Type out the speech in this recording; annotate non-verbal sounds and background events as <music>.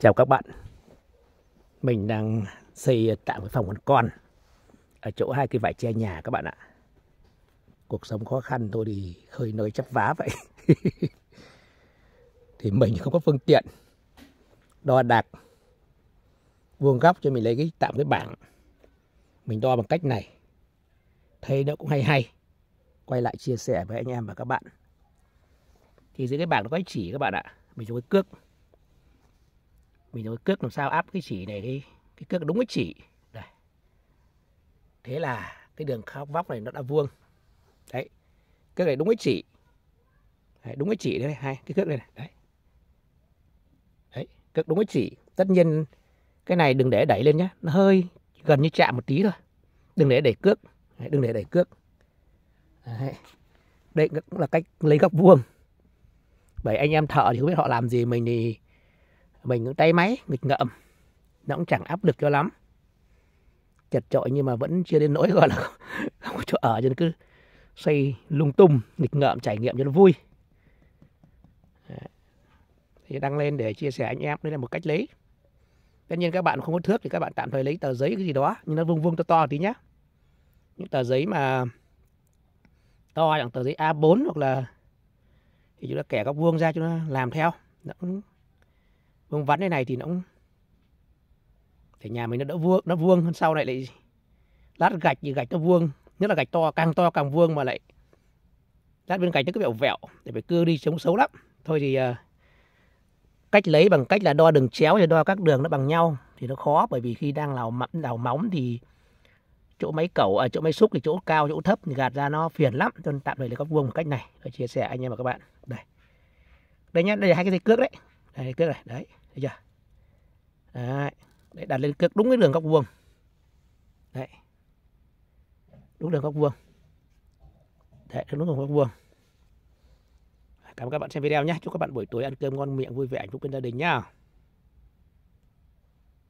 Chào các bạn Mình đang xây tạm cái phòng con con Ở chỗ hai cái vải che nhà các bạn ạ Cuộc sống khó khăn thôi thì hơi nơi chắp vá vậy <laughs> Thì mình không có phương tiện Đo đạc Vuông góc cho mình lấy cái tạm cái bảng Mình đo bằng cách này Thấy nó cũng hay hay Quay lại chia sẻ với anh em và các bạn Thì dưới cái bảng nó có chỉ các bạn ạ Mình dùng cái cước mình nói cước làm sao áp cái chỉ này đi cái cước đúng cái chỉ đây thế là cái đường vóc này nó đã vuông đấy cước này đúng cái chỉ đấy, đúng cái chỉ đây này. hai cái cước này, này. đấy đấy cước đúng cái chỉ tất nhiên cái này đừng để đẩy lên nhá nó hơi gần như chạm một tí thôi đừng để đẩy cước đấy, đừng để đẩy cước đấy. đây cũng là cách lấy góc vuông bởi anh em thợ thì không biết họ làm gì mình thì mình cũng tay máy nghịch ngợm nó cũng chẳng áp lực cho lắm chật chội nhưng mà vẫn chưa đến nỗi <laughs> gọi là không có chỗ ở cho nên cứ xây lung tung nghịch ngợm trải nghiệm cho nó vui thì đăng lên để chia sẻ anh em đây là một cách lấy tất nhiên các bạn không có thước thì các bạn tạm thời lấy tờ giấy cái gì đó nhưng nó vuông vuông to to tí nhé những tờ giấy mà to chẳng tờ giấy A4 hoặc là thì chúng ta kẻ góc vuông ra cho nó làm theo nó cũng vuông vắn thế này thì nó cũng thể nhà mình nó đỡ vuông nó vuông hơn sau này lại lát gạch thì gạch nó vuông nhất là gạch to càng to càng vuông mà lại lát bên gạch nó cứ bị vẹo để phải cưa đi chống xấu lắm thôi thì ờ, cách lấy bằng cách là đo đường chéo thì đo các đường nó bằng nhau thì nó khó bởi vì khi đang lào mắm đào móng thì chỗ máy cẩu à, chỗ máy xúc thì chỗ cao chỗ thấp thì gạt ra nó phiền lắm cho nên tạm thời là góc vuông một cách này để chia sẻ anh em và các bạn đây đây nhé đây là hai cái dây cước đấy đây cước này đấy bây giờ, đấy để đặt lên cực đúng cái đường góc vuông đấy đúng đường góc vuông đấy đúng đường góc vuông cảm ơn các bạn xem video nhé chúc các bạn buổi tối ăn cơm ngon miệng vui vẻ hạnh phúc bên gia đình nhá